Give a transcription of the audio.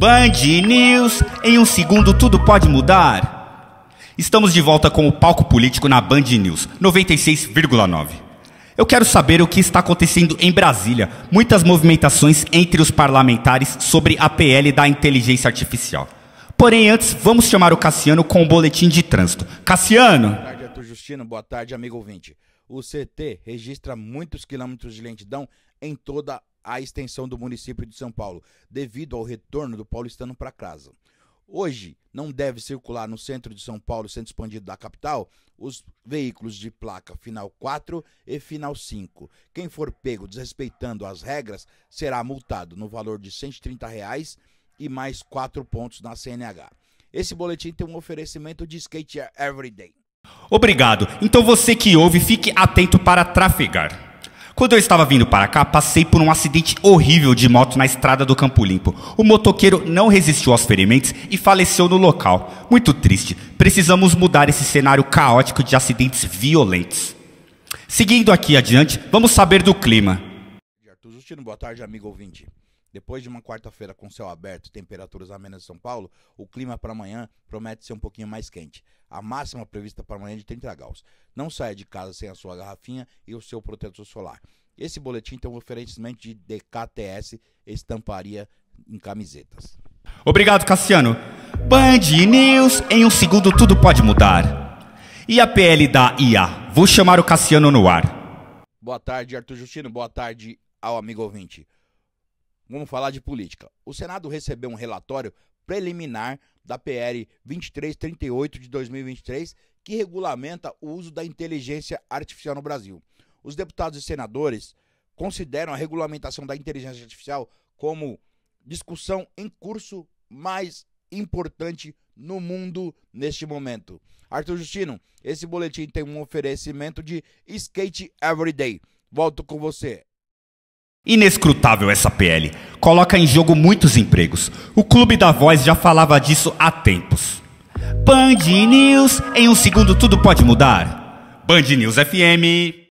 Band News, em um segundo tudo pode mudar. Estamos de volta com o palco político na Band News 96,9. Eu quero saber o que está acontecendo em Brasília. Muitas movimentações entre os parlamentares sobre a PL da inteligência artificial. Porém, antes, vamos chamar o Cassiano com o um boletim de trânsito. Cassiano! Boa tarde, Arthur Justino. Boa tarde, amigo ouvinte. O CT registra muitos quilômetros de lentidão em toda a extensão do município de São Paulo, devido ao retorno do paulistano para casa. Hoje, não deve circular no centro de São Paulo, centro expandido da capital, os veículos de placa final 4 e final 5. Quem for pego desrespeitando as regras será multado no valor de R$ 130 reais e mais 4 pontos na CNH. Esse boletim tem um oferecimento de Skate Everyday. Obrigado. Então você que ouve, fique atento para trafegar. Quando eu estava vindo para cá, passei por um acidente horrível de moto na estrada do Campo Limpo. O motoqueiro não resistiu aos ferimentos e faleceu no local. Muito triste. Precisamos mudar esse cenário caótico de acidentes violentos. Seguindo aqui adiante, vamos saber do clima assistindo. Boa tarde, amigo ouvinte. Depois de uma quarta-feira com céu aberto e temperaturas amenas em São Paulo, o clima para amanhã promete ser um pouquinho mais quente. A máxima prevista para amanhã é de 30 graus. Não saia de casa sem a sua garrafinha e o seu protetor solar. Esse boletim tem um oferecimento de DKTS, estamparia em camisetas. Obrigado, Cassiano. Band News, em um segundo tudo pode mudar. E a PL da IA? Vou chamar o Cassiano no ar. Boa tarde, Arthur Justino. Boa tarde, ao amigo ouvinte. Vamos falar de política. O Senado recebeu um relatório preliminar da PR 2338 de 2023 que regulamenta o uso da inteligência artificial no Brasil. Os deputados e senadores consideram a regulamentação da inteligência artificial como discussão em curso mais importante no mundo neste momento. Arthur Justino, esse boletim tem um oferecimento de Skate Everyday. Volto com você. Inescrutável essa PL. Coloca em jogo muitos empregos. O Clube da Voz já falava disso há tempos. Band News, em um segundo tudo pode mudar. Band News FM.